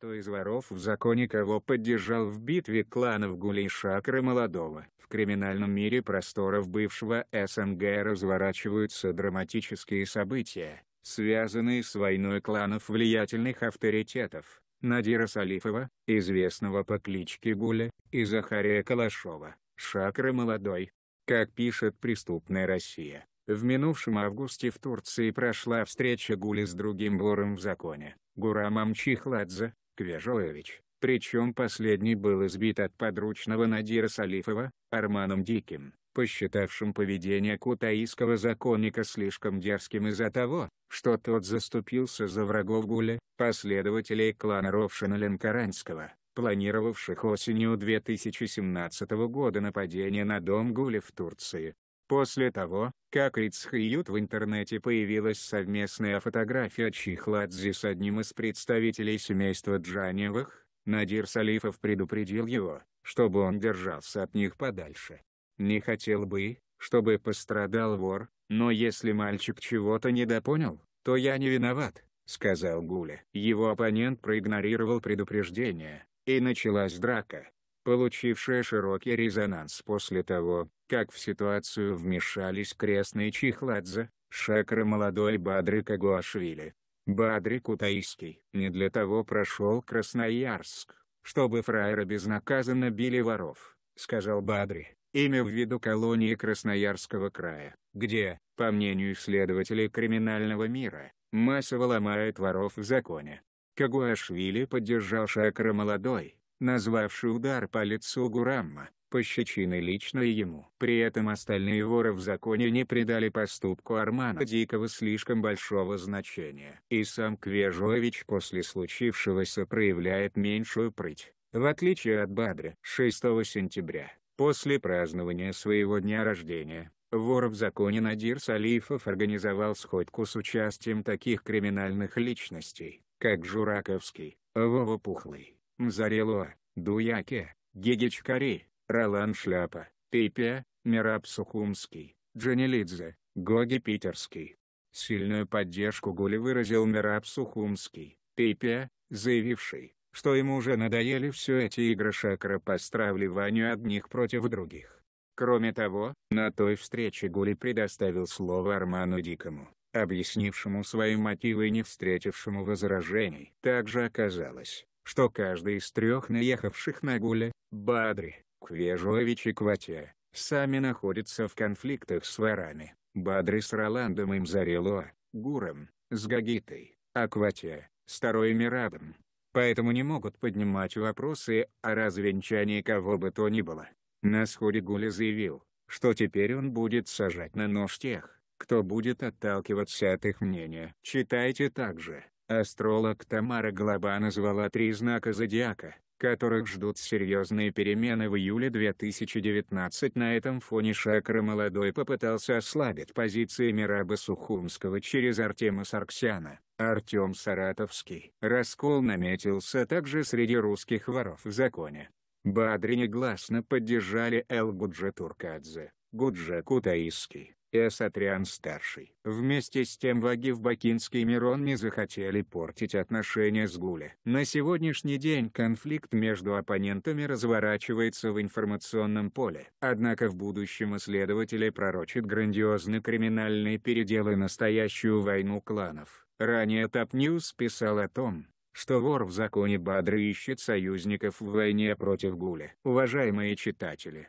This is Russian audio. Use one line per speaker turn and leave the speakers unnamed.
кто из воров в законе кого поддержал в битве кланов Гулейшакра Молодого. В криминальном мире просторов бывшего СНГ разворачиваются драматические события, связанные с войной кланов влиятельных авторитетов. Надира Салифова, известного по кличке Гуля, и Захария Калашова, Шакры Молодой. Как пишет «Преступная Россия», в минувшем августе в Турции прошла встреча Гули с другим вором в законе, Гурамом Чихладзе, Сквежоевич, причем последний был избит от подручного Надира Салифова, Арманом Диким, посчитавшим поведение кутаиского законника слишком дерзким из-за того, что тот заступился за врагов Гуля, последователей клана Ровшина-Ленкаранского, планировавших осенью 2017 года нападение на дом Гуля в Турции, После того, как Риц в интернете появилась совместная фотография Чихладзе с одним из представителей семейства Джаневых, Надир Салифов предупредил его, чтобы он держался от них подальше. Не хотел бы, чтобы пострадал вор, но если мальчик чего-то недопонял, то я не виноват, сказал Гуля. Его оппонент проигнорировал предупреждение, и началась драка, получившая широкий резонанс после того, как в ситуацию вмешались крестные Чехладзе, шакра молодой Бадрик Агуашвили. Бадрик Утайский не для того прошел Красноярск, чтобы фраера безнаказанно били воров, сказал Бадри, имя в виду колонии Красноярского края, где, по мнению исследователей криминального мира, массово ломают воров в законе. Кагуашвили поддержал Шакра Молодой, назвавший удар по лицу Гурамма, пощечины лично ему. При этом остальные воры в законе не придали поступку Армана Дикого слишком большого значения. И сам Квежович после случившегося проявляет меньшую прыть, в отличие от Бадры. 6 сентября, после празднования своего дня рождения, Вор в законе Надир Салифов организовал сходку с участием таких криминальных личностей, как Жураковский, Вова Пухлый, Мзарелуа, Дуяке, Гегичкари, Ролан Шляпа, Пипе, Мираб Сухумский, Джанилидзе, Гоги Питерский. Сильную поддержку Гули выразил Мираб Сухумский, Пипе, заявивший, что ему уже надоели все эти игры шакра по стравливанию одних против других. Кроме того, на той встрече Гули предоставил слово Арману Дикому, объяснившему свои мотивы и не встретившему возражений. Также оказалось, что каждый из трех наехавших на Гуля, Бадри, Квежович и Кватя, сами находятся в конфликтах с ворами, Бадри с Роландом и Мзарело, Гуром, с Гагитой, а Кватя, с Тароем и Радом. Поэтому не могут поднимать вопросы о развенчании кого бы то ни было. На сходе Гуля заявил, что теперь он будет сажать на нож тех, кто будет отталкиваться от их мнения. Читайте также. Астролог Тамара Голоба назвала три знака зодиака, которых ждут серьезные перемены в июле 2019 на этом фоне Шакра Молодой попытался ослабить позиции Мираба Сухумского через Артема Сарксяна. Артем Саратовский. Раскол наметился также среди русских воров в законе. Бадри негласно поддержали Элгуджи Туркадзе, Гуджа Кутаиский, Эсатриан-старший. Вместе с тем Вагив Бакинский и Мирон не захотели портить отношения с Гуле. На сегодняшний день конфликт между оппонентами разворачивается в информационном поле. Однако в будущем исследователи пророчат грандиозные криминальные переделы настоящую войну кланов. Ранее Топ Ньюс писал о том, что вор в законе Бадры ищет союзников в войне против Гуля. Уважаемые читатели,